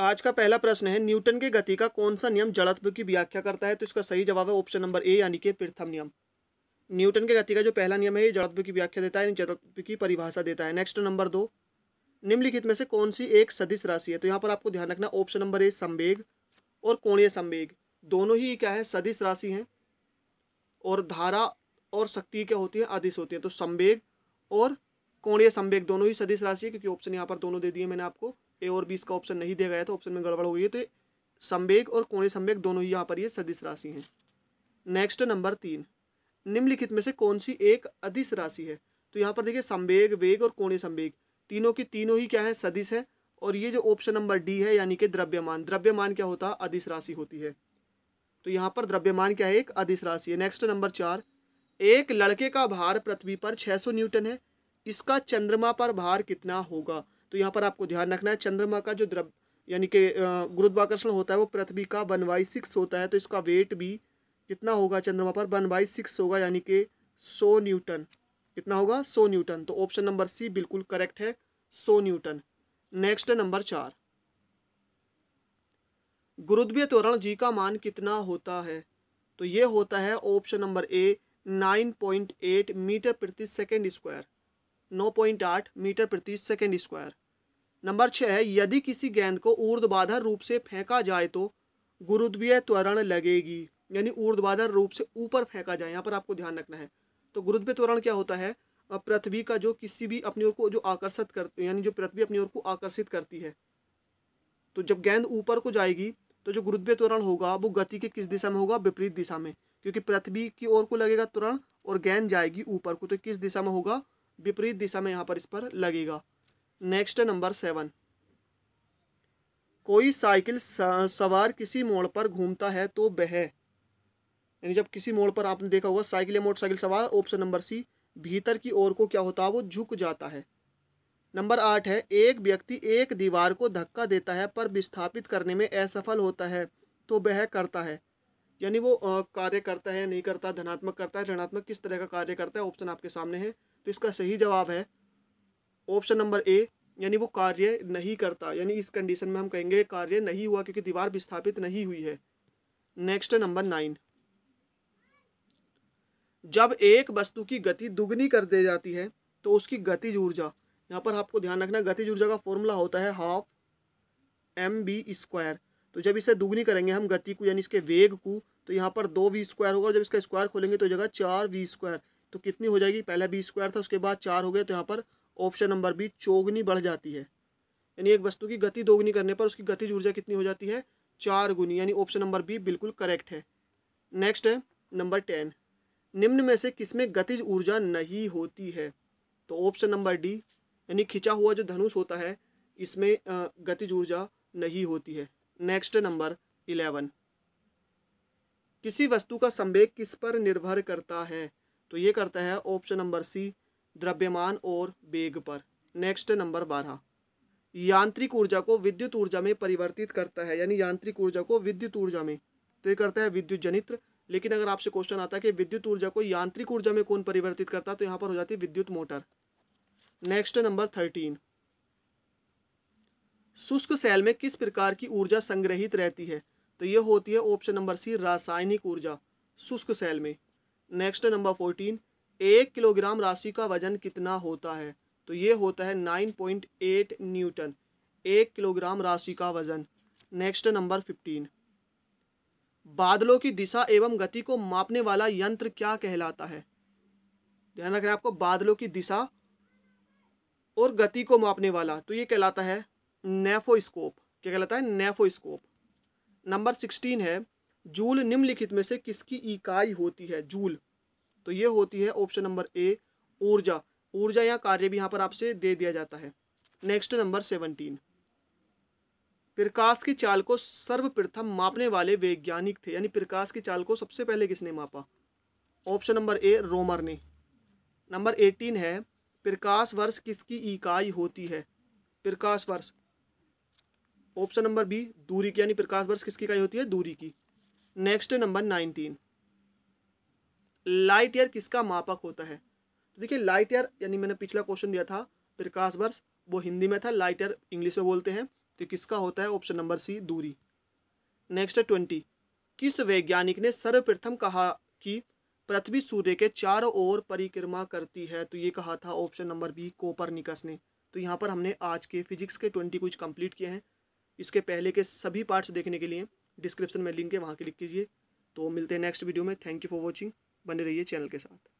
आज का पहला प्रश्न है न्यूटन के गति का कौन सा नियम जड़त्व की व्याख्या करता है तो इसका सही जवाब है ऑप्शन नंबर ए यानी कि प्रथम नियम न्यूटन के गति का जो पहला नियम है ये जड़त्व की व्याख्या देता है जड़त्व की परिभाषा देता है नेक्स्ट नंबर दो निम्नलिखित में से कौन सी एक सदिश राशि है तो यहाँ पर आपको ध्यान रखना ऑप्शन नंबर ए संवेग और कोणीय संवेग दोनों ही क्या है सदिश राशि हैं और धारा और शक्ति क्या होती है आदिश होती है तो संवेग और कोणीय संवेग दोनों ही सदिश राशि है क्योंकि ऑप्शन यहाँ पर दोनों दे दिए मैंने आपको ए और बी इसका ऑप्शन नहीं दिया गया था तो ऑप्शन में गड़बड़ हुई है तो संवेग और कोणे संवेग दोनों ही यहाँ पर ये सदिश राशि हैं नेक्स्ट नंबर तीन निम्नलिखित में से कौन सी एक अधिस राशि है तो यहाँ पर देखिए संवेग वेग और कोणे संवेग तीनों की तीनों ही क्या है सदिश है और ये जो ऑप्शन नंबर डी है यानी कि द्रव्यमान द्रव्यमान क्या होता है अधिस राशि होती है तो यहाँ पर द्रव्यमान क्या है एक अधिस राशि है नेक्स्ट नंबर चार एक लड़के का भार पृथ्वी पर 600 न्यूटन है इसका चंद्रमा पर भार कितना होगा तो यहाँ पर आपको ध्यान रखना है चंद्रमा का जो द्रव यानी कि गुरुत्वाकर्षण होता है वो पृथ्वी का वन बाई सिक्स होता है तो इसका वेट भी कितना होगा चंद्रमा पर वन बाई सिक्स होगा यानी कि सौ न्यूटन कितना होगा सौ न्यूटन तो ऑप्शन नंबर सी बिल्कुल करेक्ट है सौ न्यूटन नेक्स्ट है नंबर चार गुरुद्वीय त्वरण जी का मान कितना होता है तो ये होता है option number A nine point eight meter प्रति सेकेंड स्क्वायर नौ पॉइंट आठ मीटर प्रति सेकेंड स्क्वायर नंबर छः है यदि किसी गेंद को ऊर्ध्वाधर रूप से फेंका जाए तो गुरुद्वीय त्वरण लगेगी यानी ऊर्ध्वाधर रूप से ऊपर फेंका जाए यहाँ पर आपको ध्यान रखना है तो गुरुद्वीय त्वरण क्या होता है पृथ्वी का जो किसी भी अपनी ओर को जो आकर्षित कर यानी जो पृथ्वी अपनी ओर को आकर्षित करती है तो जब गेंद ऊपर को जाएगी तो जो गुरुद्वीय त्वरण होगा वो गति के किस दिशा में होगा विपरीत दिशा में क्योंकि पृथ्वी की ओर को लगेगा त्वरण और गेंद जाएगी ऊपर को तो किस दिशा में होगा विपरीत दिशा में यहाँ पर इस पर लगेगा नेक्स्ट नंबर सेवन कोई साइकिल सवार किसी मोड़ पर घूमता है तो बह यानी जब किसी मोड़ पर आपने देखा होगा साइकिल या मोटरसाइकिल सवार ऑप्शन नंबर सी भीतर की ओर को क्या होता है वो झुक जाता है नंबर आठ है एक व्यक्ति एक दीवार को धक्का देता है पर विस्थापित करने में असफल होता है तो वह करता है यानी वो कार्य करता है नहीं करता धनात्मक करता है ऋणात्मक किस तरह का कार्य करता है ऑप्शन आपके सामने है तो इसका सही जवाब है ऑप्शन नंबर ए यानी वो कार्य नहीं करता यानी इस कंडीशन में हम कहेंगे कार्य नहीं हुआ क्योंकि दीवार विस्थापित नहीं हुई है नेक्स्ट नंबर नाइन जब एक वस्तु की गति दुगनी कर दी जाती है तो उसकी गतिज ऊर्जा यहाँ पर आपको ध्यान रखना गतिज ऊर्जा का फॉर्मूला होता है हाफ एम बी स्क्वायर तो जब इसे दुगनी करेंगे हम गति को यानी इसके वेग को तो यहाँ पर दो वी स्क्वायर होगा जब इसका स्क्वायर खोलेंगे तो जगह चार वी स्क्वायर तो कितनी हो जाएगी पहले बी स्क्वायर था उसके बाद चार हो गया तो यहाँ पर ऑप्शन नंबर बी चौगनी बढ़ जाती है यानी एक वस्तु की गति दोगुनी करने पर उसकी गतिज ऊर्जा कितनी हो जाती है चार गुनी यानी ऑप्शन नंबर बी बिल्कुल करेक्ट है नेक्स्ट है नंबर टेन निम्न में से किसमें गतिज ऊर्जा नहीं होती है तो ऑप्शन नंबर डी यानी खिंचा हुआ जो धनुष होता है इसमें गतिज ऊर्जा नहीं होती है नेक्स्ट नंबर इलेवन किसी वस्तु का संवेग किस पर निर्भर करता है तो ये करता है ऑप्शन नंबर सी द्रव्यमान और वेग पर नेक्स्ट नंबर बारह यांत्रिक ऊर्जा को विद्युत ऊर्जा में परिवर्तित करता है यानी यांत्रिक ऊर्जा को विद्युत ऊर्जा में तो ये करता है विद्युत जनित्र लेकिन अगर आपसे क्वेश्चन आता है कि विद्युत ऊर्जा को यांत्रिक ऊर्जा में कौन परिवर्तित करता है तो यहाँ पर हो जाती है विद्युत मोटर नेक्स्ट नंबर थर्टीन शुष्क सेल में किस प्रकार की ऊर्जा संग्रहित रहती है तो ये होती है ऑप्शन नंबर सी रासायनिक ऊर्जा शुष्क सेल में नेक्स्ट नंबर फोर्टीन एक किलोग्राम राशि का वजन कितना होता है तो ये होता है नाइन पॉइंट एट न्यूटन एक किलोग्राम राशि का वजन नेक्स्ट नंबर फिफ्टीन बादलों की दिशा एवं गति को मापने वाला यंत्र क्या कहलाता है ध्यान रखना आपको बादलों की दिशा और गति को मापने वाला तो ये कहलाता है नेफोस्कोप क्या कहलाता है नेफोस्कोप नंबर सिक्सटीन है जूल निम्नलिखित में से किसकी इकाई होती है जूल तो ये होती है ऑप्शन नंबर ए ऊर्जा ऊर्जा या कार्य भी यहाँ पर आपसे दे दिया जाता है नेक्स्ट नंबर सेवनटीन प्रकाश की चाल को सर्वप्रथम मापने वाले वैज्ञानिक थे यानी प्रकाश की चाल को सबसे पहले किसने मापा ऑप्शन नंबर ए रोमर ने नंबर एटीन है प्रकाश वर्ष किसकी इकाई होती है प्रकाश वर्ष ऑप्शन नंबर बी दूरी की यानी प्रकाश वर्ष किसकी इकाई होती है दूरी की next number nineteen light year किसका मापक होता है तो देखिए लाइट ईयर यानी मैंने पिछला क्वेश्चन दिया था प्रकाश वर्ष वो हिंदी में था लाइट ईयर इंग्लिश में बोलते हैं तो किसका होता है ऑप्शन नंबर सी दूरी नेक्स्ट है ट्वेंटी किस वैज्ञानिक ने सर्वप्रथम कहा कि पृथ्वी सूर्य के चारों ओर परिक्रमा करती है तो ये कहा था ऑप्शन नंबर बी कोपर ने तो यहाँ पर हमने आज के फिजिक्स के ट्वेंटी कुछ कंप्लीट किए हैं इसके पहले के सभी पार्ट्स देखने के लिए डिस्क्रिप्शन में लिंक है वहाँ के लिख कीजिए तो मिलते हैं नेक्स्ट वीडियो में थैंक यू फॉर वॉचिंग बने रहिए चैनल के साथ